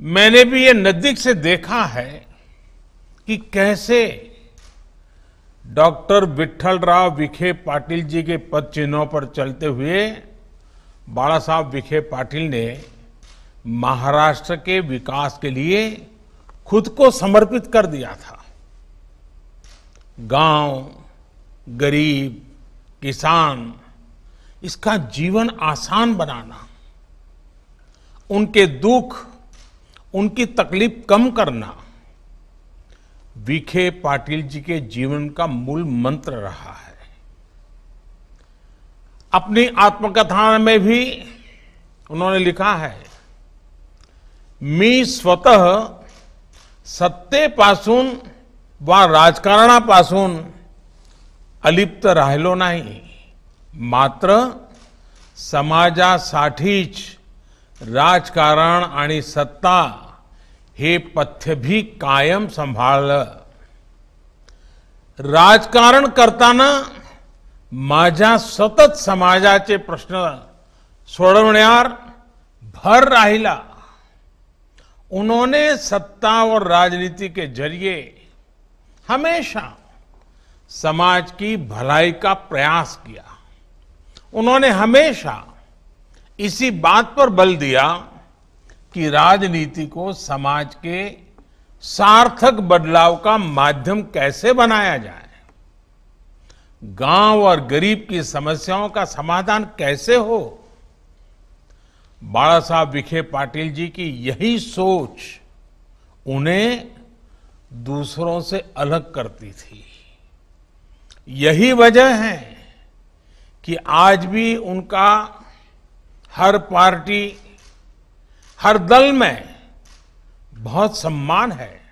मैंने भी ये नजदीक से देखा है कि कैसे डॉक्टर विठल राव विखे पाटिल जी के पद चिन्हों पर चलते हुए बाला साहब विखे पाटिल ने महाराष्ट्र के विकास के लिए खुद को समर्पित कर दिया था गांव गरीब किसान इसका जीवन आसान बनाना उनके दुख उनकी तकलीफ कम करना विखे पाटिल जी के जीवन का मूल मंत्र रहा है अपनी आत्मकथा में भी उन्होंने लिखा है मी स्वतः व राजणा राजकारणापासून अलिप्त राहलो नहीं मात्र समाजा राजकारण आणि सत्ता हे पथ्य भी कायम संभाल राजकारण करता माझ्या सतत समाजाचे प्रश्न सोड़ भर राहिला उन्होंने सत्ता और राजनीति के जरिए हमेशा समाज की भलाई का प्रयास किया उन्होंने हमेशा इसी बात पर बल दिया कि राजनीति को समाज के सार्थक बदलाव का माध्यम कैसे बनाया जाए गांव और गरीब की समस्याओं का समाधान कैसे हो बाला साहब विखे पाटिल जी की यही सोच उन्हें दूसरों से अलग करती थी यही वजह है कि आज भी उनका हर पार्टी हर दल में बहुत सम्मान है